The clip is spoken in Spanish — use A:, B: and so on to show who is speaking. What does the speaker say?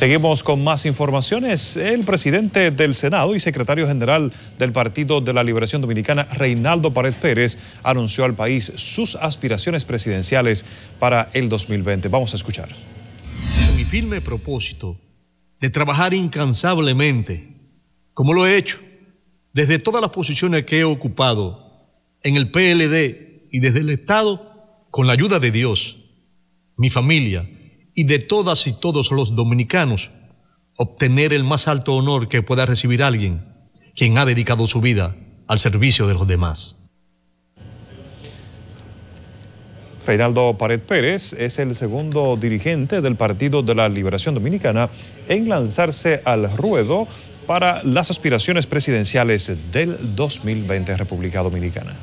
A: Seguimos con más informaciones. El presidente del Senado y secretario general del Partido de la Liberación Dominicana, Reinaldo Pared Pérez, anunció al país sus aspiraciones presidenciales para el 2020. Vamos a escuchar. Mi firme
B: propósito de trabajar incansablemente, como lo he hecho, desde todas las posiciones que he ocupado en el PLD y desde el Estado, con la ayuda de Dios, mi familia, y de todas y todos los dominicanos obtener el más alto honor que pueda recibir alguien quien ha dedicado su vida al servicio de los demás.
A: Reinaldo Pared Pérez es el segundo dirigente del Partido de la Liberación Dominicana en lanzarse al ruedo para las aspiraciones presidenciales del 2020 República Dominicana.